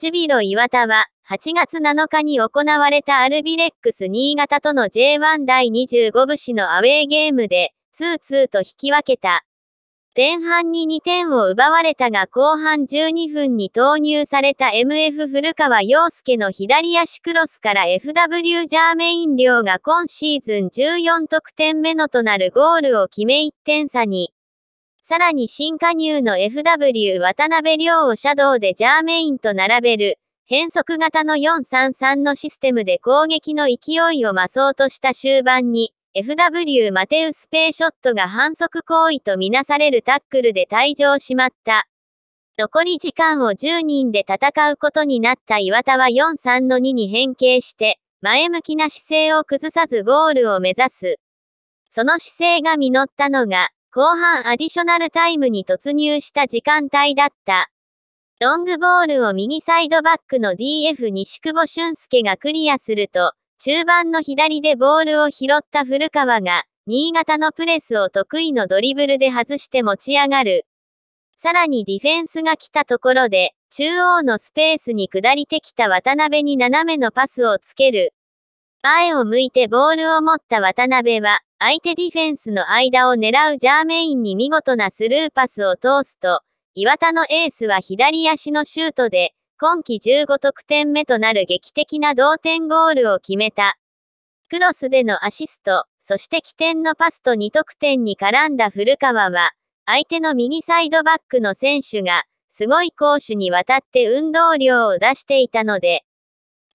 チュビロ岩田は、8月7日に行われたアルビレックス新潟との J1 第25部のアウェーゲームで、2-2と引き分けた。前半に2点を奪われたが後半12分に投入された MF 古川陽介の左足クロスから FW ジャーメイン量が今シーズン14得点目のとなるゴールを決め1点差に。さらに新加入の FW 渡辺亮をシャドウでジャーメインと並べる、変則型の433のシステムで攻撃の勢いを増そうとした終盤に、FW マテウスペイショットが反則行為とみなされるタックルで退場しまった。残り時間を10人で戦うことになった岩田は4-3の2に変形して、前向きな姿勢を崩さずゴールを目指す。その姿勢が実ったのが、後半アディショナルタイムに突入した時間帯だった。ロングボールを右サイドバックの DF 西久保俊介がクリアすると、中盤の左でボールを拾った古川が、新潟のプレスを得意のドリブルで外して持ち上がる。さらにディフェンスが来たところで、中央のスペースに下りてきた渡辺に斜めのパスをつける。前を向いてボールを持った渡辺は、相手ディフェンスの間を狙うジャーメインに見事なスルーパスを通すと、岩田のエースは左足のシュートで、今季15得点目となる劇的な同点ゴールを決めた。クロスでのアシスト、そして起点のパスと2得点に絡んだ古川は、相手の右サイドバックの選手が、すごい攻守にわたって運動量を出していたので、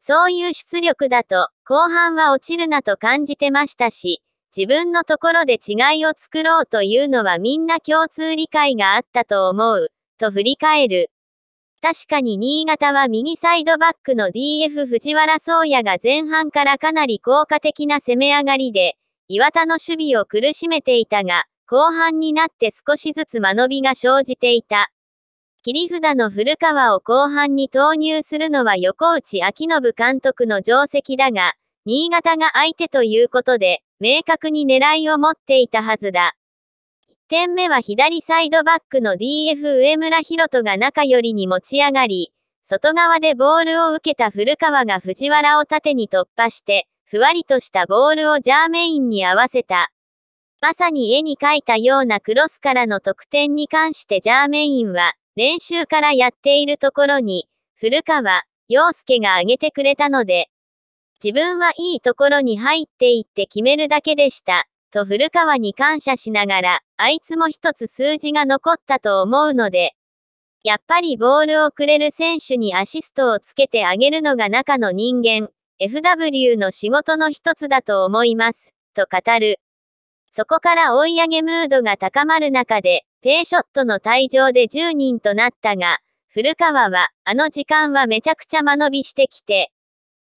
そういう出力だと、後半は落ちるなと感じてましたし、自分のところで違いを作ろうというのはみんな共通理解があったと思う、と振り返る。確かに新潟は右サイドバックの DF 藤原宗也が前半からかなり効果的な攻め上がりで、岩田の守備を苦しめていたが、後半になって少しずつ間延びが生じていた。切り札の古川を後半に投入するのは横内明信監督の定石だが、新潟が相手ということで、明確に狙いを持っていたはずだ。1点目は左サイドバックの DF 上村博人が中寄りに持ち上がり、外側でボールを受けた古川が藤原を縦に突破して、ふわりとしたボールをジャーメインに合わせた。まさに絵に描いたようなクロスからの得点に関してジャーメインは、練習からやっているところに、古川、陽介が挙げてくれたので、自分はいいところに入っていって決めるだけでした。と古川に感謝しながら、あいつも一つ数字が残ったと思うので、やっぱりボールをくれる選手にアシストをつけてあげるのが中の人間、FW の仕事の一つだと思います、と語る。そこから追い上げムードが高まる中で、ペイショットの退場で10人となったが、古川は、あの時間はめちゃくちゃ間延びしてきて、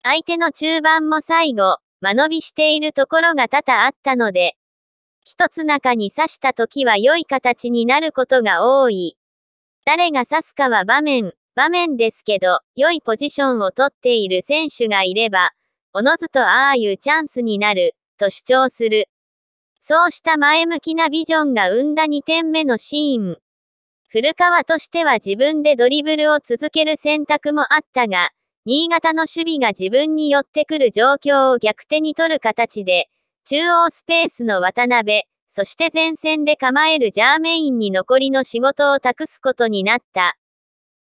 相手の中盤も最後、間延びしているところが多々あったので、一つ中に刺した時は良い形になることが多い。誰が刺すかは場面、場面ですけど、良いポジションを取っている選手がいれば、おのずとああいうチャンスになる、と主張する。そうした前向きなビジョンが生んだ2点目のシーン。古川としては自分でドリブルを続ける選択もあったが、新潟の守備が自分に寄ってくる状況を逆手に取る形で、中央スペースの渡辺、そして前線で構えるジャーメインに残りの仕事を託すことになった。